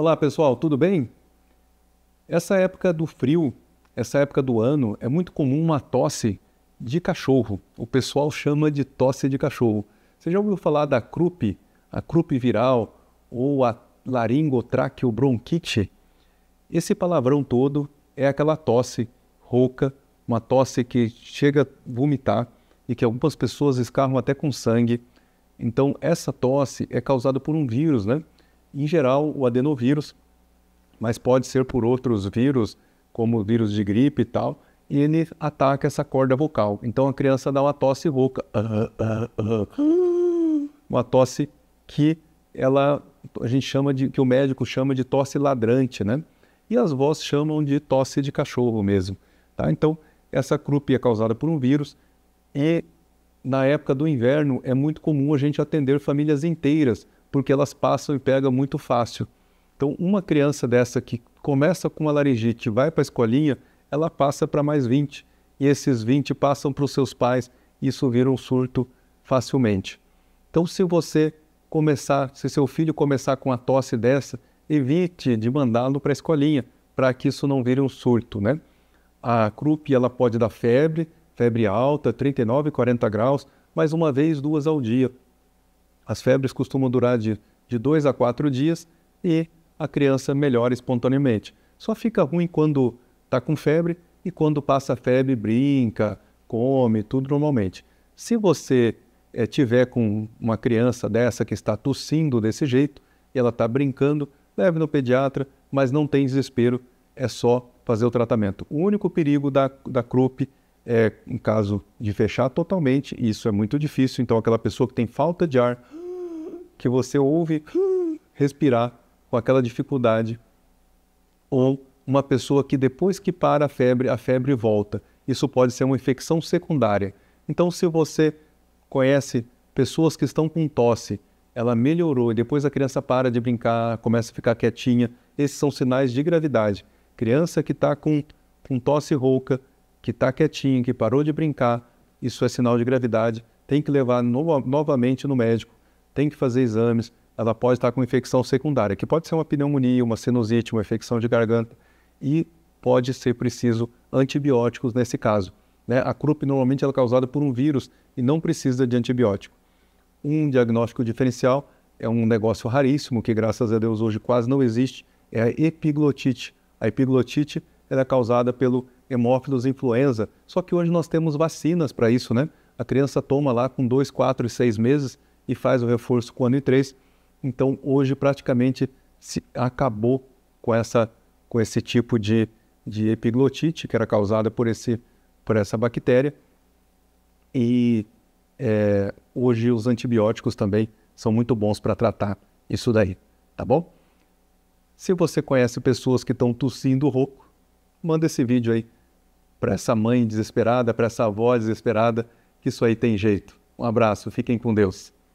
Olá pessoal, tudo bem? Essa época do frio, essa época do ano, é muito comum uma tosse de cachorro. O pessoal chama de tosse de cachorro. Você já ouviu falar da croup, a croup viral ou a laringotraqueo-bronquite? Esse palavrão todo é aquela tosse rouca, uma tosse que chega a vomitar e que algumas pessoas escarram até com sangue. Então, essa tosse é causada por um vírus, né? em geral, o adenovírus, mas pode ser por outros vírus, como vírus de gripe e tal, e ele ataca essa corda vocal. Então a criança dá uma tosse rouca, ah, ah, ah, uma tosse que ela a gente chama de que o médico chama de tosse ladrante, né? E as vozes chamam de tosse de cachorro mesmo, tá? Então essa crupia é causada por um vírus e na época do inverno é muito comum a gente atender famílias inteiras porque elas passam e pegam muito fácil. Então, uma criança dessa que começa com uma laringite, vai para a escolinha, ela passa para mais 20. E esses 20 passam para os seus pais, e isso vira um surto facilmente. Então, se você começar, se seu filho começar com a tosse dessa, evite de mandá-lo para a escolinha, para que isso não vire um surto, né? A croup, ela pode dar febre, febre alta, 39, 40 graus, mas uma vez, duas ao dia. As febres costumam durar de, de dois a quatro dias e a criança melhora espontaneamente. Só fica ruim quando está com febre e quando passa febre, brinca, come, tudo normalmente. Se você é, tiver com uma criança dessa que está tossindo desse jeito e ela está brincando, leve no pediatra, mas não tem desespero, é só fazer o tratamento. O único perigo da, da CRUP é, em caso de fechar totalmente, e isso é muito difícil, então aquela pessoa que tem falta de ar que você ouve respirar com aquela dificuldade, ou uma pessoa que depois que para a febre, a febre volta. Isso pode ser uma infecção secundária. Então, se você conhece pessoas que estão com tosse, ela melhorou e depois a criança para de brincar, começa a ficar quietinha, esses são sinais de gravidade. Criança que está com, com tosse rouca, que está quietinha, que parou de brincar, isso é sinal de gravidade, tem que levar no, novamente no médico tem que fazer exames, ela pode estar com infecção secundária, que pode ser uma pneumonia, uma sinusite, uma infecção de garganta, e pode ser preciso antibióticos nesse caso. Né? A CRUP normalmente é causada por um vírus e não precisa de antibiótico. Um diagnóstico diferencial é um negócio raríssimo, que graças a Deus hoje quase não existe, é a epiglotite. A epiglotite é causada pelo hemófilos influenza, só que hoje nós temos vacinas para isso, né? A criança toma lá com 2, 4 e 6 meses, e faz o reforço com o ano e três. Então, hoje, praticamente, se acabou com, essa, com esse tipo de, de epiglotite que era causada por, esse, por essa bactéria. E é, hoje os antibióticos também são muito bons para tratar isso daí, tá bom? Se você conhece pessoas que estão tossindo rouco, manda esse vídeo aí para essa mãe desesperada, para essa avó desesperada, que isso aí tem jeito. Um abraço, fiquem com Deus.